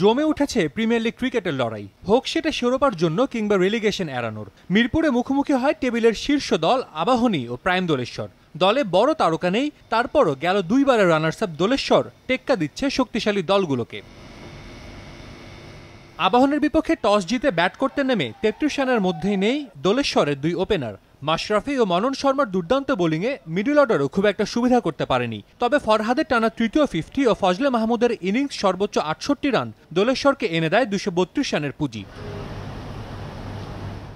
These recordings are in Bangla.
জমে উঠেছে প্রিমিয়ার লিগ ক্রিকেটের লড়াই হোক সেটা শিরোপার জন্য কিংবা রেলিগেশন এড়ানোর মিরপুরে মুখোমুখি হয় টেবিলের শীর্ষ দল আবাহনী ও প্রাইম দলেশ্বর দলে বড় তারকা নেই তারপরও গেল দুইবারের রানার্স আপ দোলেশ্বর টেক্কা দিচ্ছে শক্তিশালী দলগুলোকে আবাহনের বিপক্ষে টস জিতে ব্যাট করতে নেমে তেত্রিশ রানের মধ্যেই নেই দোলেশ্বরের দুই ওপেনার মাশরাফি ও মনন শর্মার দুর্দান্ত বোলিংয়ে মিডল অর্ডারও খুব একটা সুবিধা করতে পারেনি তবে ফরহাদের টানা তৃতীয় ফিফটি ও ফজলে মাহমুদের ইনিংস সর্বোচ্চ আটষট্টি রান দোলেশ্বরকে এনে দেয় দুশো রানের পুঁজি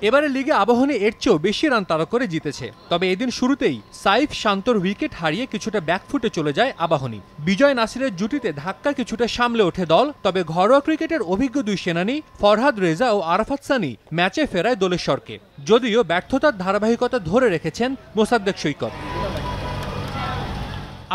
এবারে লিগে আবাহনী এর চেয়েও বেশি রান তারা করে জিতেছে তবে এদিন শুরুতেই সাইফ শান্তর উইকেট হারিয়ে কিছুটা ব্যাকফুটে চলে যায় আবাহনী বিজয় নাসিরের জুটিতে ধাক্কা কিছুটা সামলে ওঠে দল তবে ঘরোয়া ক্রিকেটের অভিজ্ঞ দুই সেনানি ফরহাদ রেজা ও আরাফাত সানি ম্যাচে ফেরায় দলেশ্বরকে যদিও ব্যর্থতার ধারাবাহিকতা ধরে রেখেছেন মোসাদ্দেক সৈকত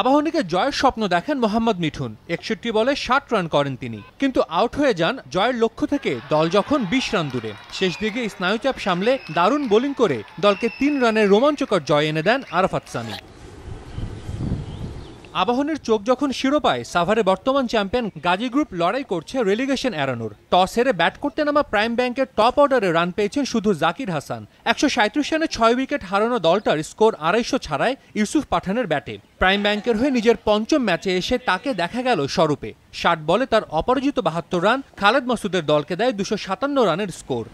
আবাহনীকে জয়ের স্বপ্ন দেখেন মোহাম্মদ মিঠুন একষট্টি বলে ষাট রান করেন তিনি কিন্তু আউট হয়ে যান জয়ের লক্ষ্য থেকে দল যখন বিশ রান দূরে শেষ দিকে স্নায়ুচাপ সামলে দারুণ বোলিং করে দলকে তিন রানের রোমাঞ্চকর জয় এনে দেন আরাফাত সামি আবাহনের চোখ যখন শিরোপায় সাভারে বর্তমান চ্যাম্পিয়ন গাজী গ্রুপ লড়াই করছে রেলিগেশন এড়ানোর টস হেরে ব্যাট করতে নামা প্রাইম ব্যাংকের টপ অর্ডারে রান পেয়েছেন শুধু জাকির হাসান একশো রানে ছয় উইকেট হারানো দলটার স্কোর আড়াইশো ছাড়ায় ইউসুফ পাঠানের ব্যাটে প্রাইম ব্যাংকের হয়ে নিজের পঞ্চম ম্যাচে এসে তাকে দেখা গেল স্বরূপে ষাট বলে তার অপরাজিত বাহাত্তর রান খালেদ মাসুদের দলকে দেয় দুশো সাতান্ন রানের স্কোর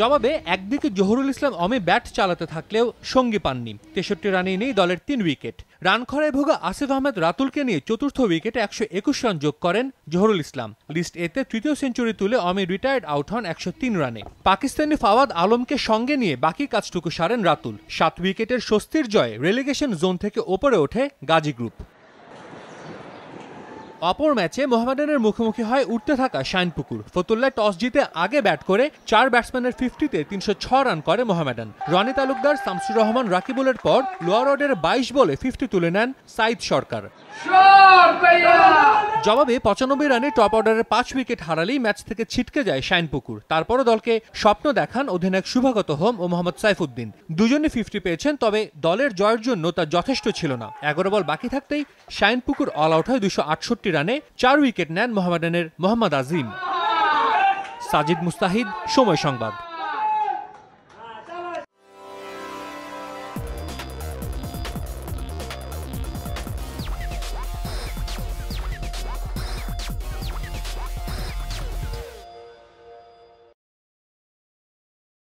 জবাবে একদিকে জহুরুল ইসলাম অমি ব্যাট চালাতে থাকলেও সঙ্গী পাননি তেষট্টি রানে নেই দলের তিন উইকেট রান খরায় ভোগা আসিফ আহমেদ রাতুলকে নিয়ে চতুর্থ উইকেটে একশো একুশ রান যোগ করেন জহুরুল ইসলাম লিস্ট এতে তৃতীয় সেঞ্চুরি তুলে অমি রিটায়ার্ড আউট হন একশো তিন রানে পাকিস্তানি ফাওয়াদ আলমকে সঙ্গে নিয়ে বাকি কাজটুকু সারেন রাতুল সাত উইকেটের স্বস্তির জয়ে রেলিগেশন জোন থেকে ওপরে ওঠে গাজী গ্রুপ অপর ম্যাচে মোহামেডানের মুখোমুখি হয় উঠতে থাকা শাইনপুকুর ফতুল্লায় টস জিতে আগে ব্যাট করে চার ব্যাটসম্যানের ফিফটিতে তিনশো রান করে মোহামেডান রনি তালুকদার শামসুর রহমান রাকিবুলের পর লোয়ার অর্ডের বাইশ বলে ফিফটি তুলে নেন সাইদ সরকার জবাবে পঁচানব্বই রানে টপ অর্ডারের পাঁচ উইকেট হারালেই ম্যাচ থেকে ছিটকে যায় শাইনপুকুর তারপরও দলকে স্বপ্ন দেখান অধিনায়ক শুভাগত হোম ও মোহাম্মদ সাইফুদ্দিন দুজনে ফিফটি পেয়েছেন তবে দলের জয়ের জন্য তা যথেষ্ট ছিল না এগারো বল বাকি থাকতেই শাইনপুকুর অল আউট হয় দুশো একষট্টি রানে চার উইকেট নেন মোহামেডানের মোহাম্মদ আজিম সাজিদ মুস্তাহিদ সময় সংবাদ